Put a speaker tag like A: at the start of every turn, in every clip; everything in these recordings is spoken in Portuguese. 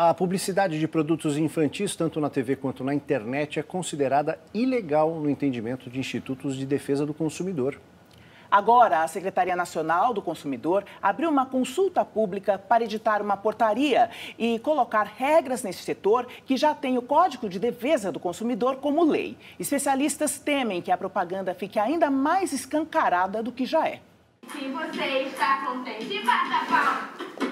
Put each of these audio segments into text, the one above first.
A: A publicidade de produtos infantis, tanto na TV quanto na internet, é considerada ilegal no entendimento de institutos de defesa do consumidor. Agora, a Secretaria
B: Nacional do Consumidor abriu uma consulta pública para editar uma portaria e colocar regras nesse setor que já tem o Código de Defesa do Consumidor como lei. Especialistas temem que a propaganda fique ainda mais escancarada do que já é. Se você está contente, bata palma.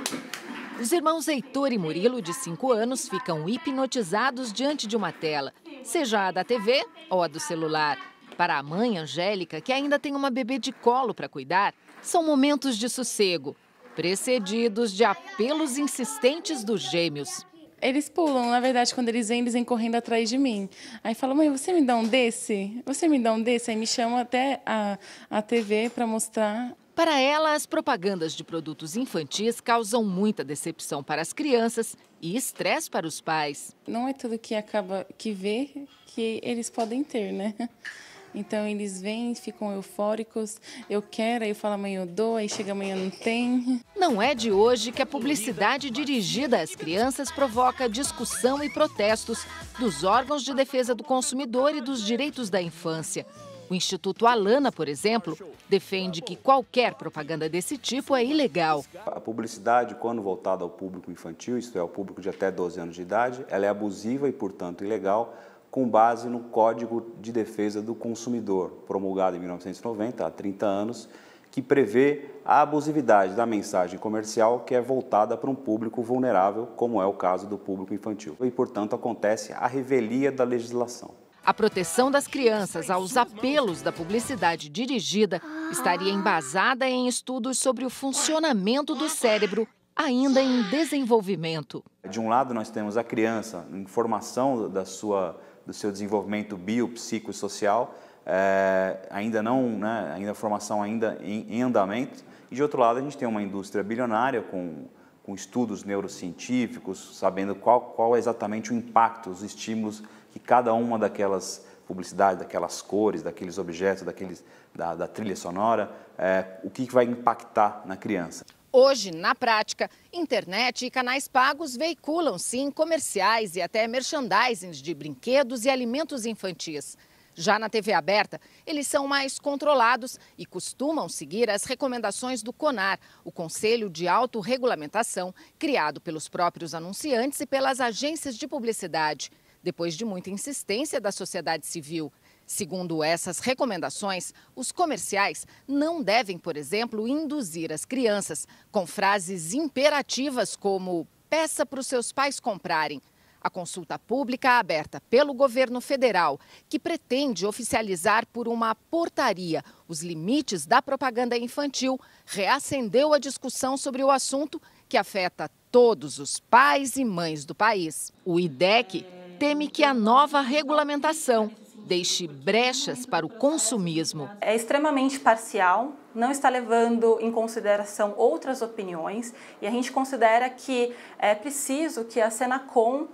B: Os irmãos Heitor e Murilo, de 5 anos, ficam hipnotizados diante de uma tela, seja a da TV ou a do celular. Para a mãe, Angélica, que ainda tem uma bebê de colo para cuidar, são momentos de sossego, precedidos de apelos insistentes dos gêmeos. Eles pulam, na verdade, quando eles vêm, eles vêm correndo atrás de mim. Aí fala, mãe, você me dá um desse? Você me dá um desse? Aí me chama até a, a TV para mostrar para ela, as propagandas de produtos infantis causam muita decepção para as crianças e estresse para os pais. Não é tudo que acaba que vê que eles podem ter, né? Então eles vêm, ficam eufóricos, eu quero, aí eu falo amanhã eu dou, aí chega amanhã não tem. Não é de hoje que a publicidade dirigida às crianças provoca discussão e protestos dos órgãos de defesa do consumidor e dos direitos da infância. O Instituto Alana, por exemplo, defende que qualquer propaganda desse tipo é ilegal.
A: A publicidade, quando voltada ao público infantil, isto é, ao público de até 12 anos de idade, ela é abusiva e, portanto, ilegal com base no Código de Defesa do Consumidor, promulgado em 1990, há 30 anos, que prevê a abusividade da mensagem comercial que é voltada para um público vulnerável, como é o caso do público infantil. E, portanto, acontece a revelia da legislação.
B: A proteção das crianças aos apelos da publicidade dirigida estaria embasada em estudos sobre o funcionamento do cérebro ainda em desenvolvimento.
A: De um lado, nós temos a criança em formação da sua, do seu desenvolvimento biopsicossocial, social, eh, é, ainda não, né, ainda formação ainda em, em, andamento. E de outro lado, a gente tem uma indústria bilionária com, com estudos neurocientíficos, sabendo qual, qual é exatamente o impacto, os estímulos que cada uma daquelas publicidades, daquelas cores, daqueles objetos, daqueles, da, da trilha sonora, é, o que vai impactar na criança.
B: Hoje, na prática, internet e canais pagos veiculam sim comerciais e até merchandising de brinquedos e alimentos infantis. Já na TV aberta, eles são mais controlados e costumam seguir as recomendações do CONAR, o Conselho de Autorregulamentação, criado pelos próprios anunciantes e pelas agências de publicidade depois de muita insistência da sociedade civil. Segundo essas recomendações, os comerciais não devem, por exemplo, induzir as crianças com frases imperativas como peça para os seus pais comprarem. A consulta pública aberta pelo governo federal, que pretende oficializar por uma portaria os limites da propaganda infantil, reacendeu a discussão sobre o assunto que afeta todos os pais e mães do país. O IDEC teme que a nova regulamentação deixe brechas para o consumismo. É extremamente parcial, não está levando em consideração outras opiniões e a gente considera que é preciso que a Senacom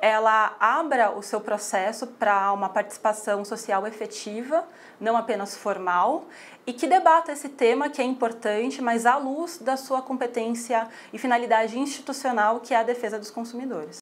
B: ela abra o seu processo para uma participação social efetiva, não apenas formal, e que debata esse tema que é importante, mas à luz da sua competência e finalidade institucional, que é a defesa dos consumidores.